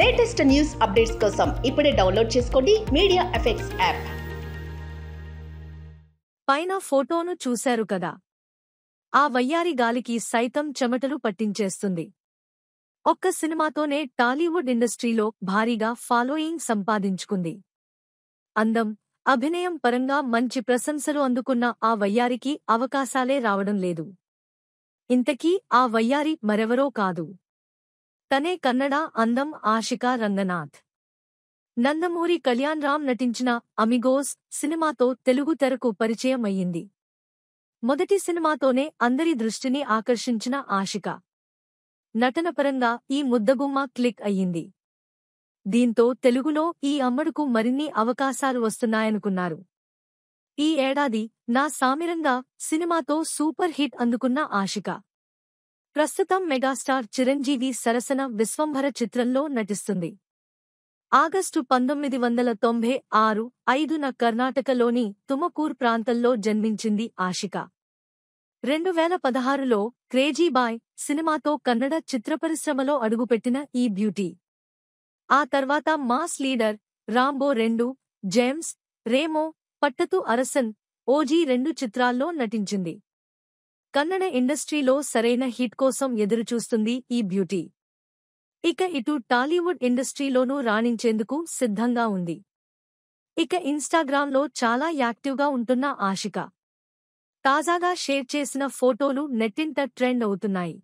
latest news updates కోసం ఇప్పుడే download చేసుకోండి మీడియా ఎఫెక్ట్స్ యాప్ పైన ఫోటోను చూశారు కదా ఆ వయ్యారి గాలికి సైతం చెమటలు పట్టించేస్తుంది ఒక్క సినిమాతోనే టాలీవుడ్ ఇండస్ట్రీలో భారీగా ఫాలోయింగ్ సంపాదించుకుంది అందం అభినయం పరంగా మంచి ప్రశంసలు అందుకున్న ఆ వయ్యారికి అవకాశాలే రావడం లేదు ఇంతకీ ఆ వయ్యారి మరెవరో కాదు తనే కన్నడ అందం ఆశికా రంగనాథ్ నందమూరి కళ్యాణ్ రామ్ నటించిన అమిగోస్ సినిమాతో తెలుగు తెరకు పరిచయం మొదటి సినిమాతోనే అందరి దృష్టిని ఆకర్షించిన ఆశిక నటనపరంగా ఈ ముద్దగుమ్మ క్లిక్ అయ్యింది దీంతో తెలుగులో ఈ అమ్మడుకు మరిన్ని అవకాశాలు వస్తున్నాయనుకున్నారు ఈ ఏడాది నా సామిరంగా సినిమాతో సూపర్ హిట్ అందుకున్న ఆశిక ప్రస్తుతం మెగాస్టార్ చిరంజీవి సరసన విశ్వంభర చిత్రంలో నటిస్తుంది ఆగస్టు పంతొమ్మిది వందల తొంభై ఆరు ఐదున కర్ణాటకలోని తుమకూర్ ప్రాంతంలో జన్మించింది ఆషిక రెండు వేల పదహారులో క్రేజీ బాయ్ సినిమాతో కన్నడ చిత్రపరిశ్రమలో అడుగుపెట్టిన ఈ బ్యూటీ ఆ తర్వాత మాస్ లీడర్ రాంబో రెండు James Remo Pattathu Arasan OG రెండు చిత్రాల్లో నటించింది కన్నడ ఇండస్ట్రీలో సరైన హిట్ కోసం ఎదురుచూస్తుంది ఈ బ్యూటీ ఇక ఇటు టాలీవుడ్ ఇండస్ట్రీలోనూ రాణించేందుకు సిద్ధంగా ఉంది ఇక ఇన్స్టాగ్రామ్లో చాలా యాక్టివ్గా ఉంటున్న ఆశిక తాజాగా షేర్ చేసిన ఫోటోలు నెట్టింట ట్రెండ్ అవుతున్నాయి